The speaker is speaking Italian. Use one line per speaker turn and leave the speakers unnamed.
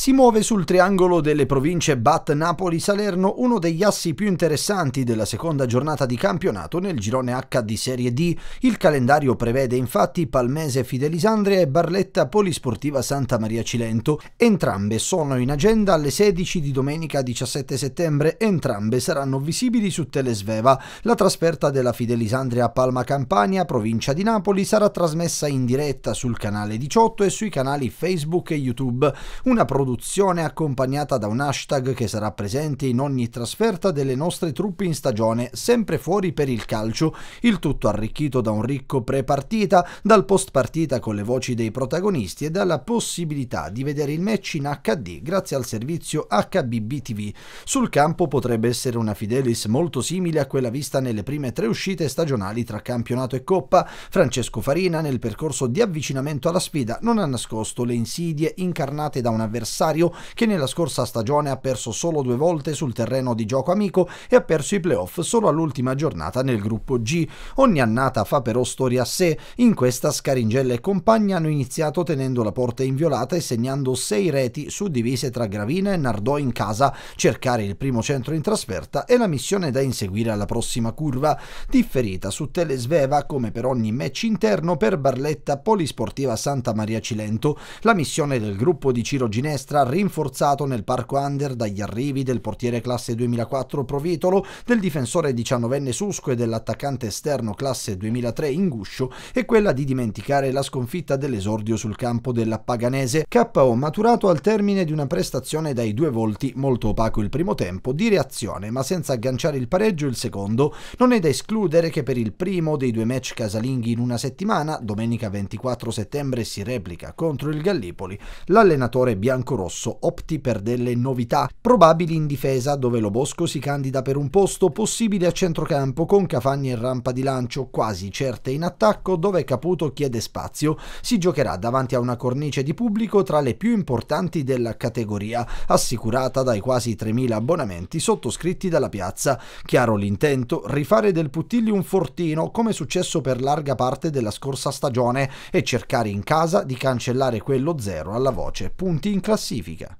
Si muove sul triangolo delle province Bat, Napoli, Salerno, uno degli assi più interessanti della seconda giornata di campionato nel girone H di Serie D. Il calendario prevede infatti Palmese Fidelisandria e Barletta Polisportiva Santa Maria Cilento. Entrambe sono in agenda alle 16 di domenica 17 settembre, entrambe saranno visibili su Telesveva. La trasferta della Fidelisandria a Palma Campania, provincia di Napoli, sarà trasmessa in diretta sul canale 18 e sui canali Facebook e YouTube. Una produzione produzione accompagnata da un hashtag che sarà presente in ogni trasferta delle nostre truppe in stagione, sempre fuori per il calcio, il tutto arricchito da un ricco pre-partita, dal post-partita con le voci dei protagonisti e dalla possibilità di vedere il match in HD grazie al servizio HBB TV. Sul campo potrebbe essere una Fidelis molto simile a quella vista nelle prime tre uscite stagionali tra campionato e coppa. Francesco Farina nel percorso di avvicinamento alla sfida non ha nascosto le insidie incarnate da un avversario avversario che nella scorsa stagione ha perso solo due volte sul terreno di gioco amico e ha perso i playoff solo all'ultima giornata nel gruppo G. Ogni annata fa però storia a sé, in questa Scaringella e compagni hanno iniziato tenendo la porta inviolata e segnando sei reti suddivise tra Gravina e Nardò in casa, cercare il primo centro in trasferta è la missione da inseguire alla prossima curva, differita su Telesveva come per ogni match interno per Barletta Polisportiva Santa Maria Cilento. La missione del gruppo di Ciro Ginestra sinistra rinforzato nel parco under dagli arrivi del portiere classe 2004 Provitolo, del difensore 19enne Susco e dell'attaccante esterno classe 2003 Inguscio e quella di dimenticare la sconfitta dell'esordio sul campo della Paganese, KO maturato al termine di una prestazione dai due volti molto opaco il primo tempo, di reazione ma senza agganciare il pareggio il secondo, non è da escludere che per il primo dei due match casalinghi in una settimana, domenica 24 settembre si replica contro il Gallipoli, l'allenatore biancorossi Rosso opti per delle novità, probabili in difesa dove lo Bosco si candida per un posto, possibile a centrocampo con Cafagni in rampa di lancio, quasi certe in attacco dove Caputo chiede spazio, si giocherà davanti a una cornice di pubblico tra le più importanti della categoria, assicurata dai quasi 3.000 abbonamenti sottoscritti dalla piazza. Chiaro l'intento, rifare del Puttigli un fortino come successo per larga parte della scorsa stagione e cercare in casa di cancellare quello zero alla voce, punti in classifica classifica.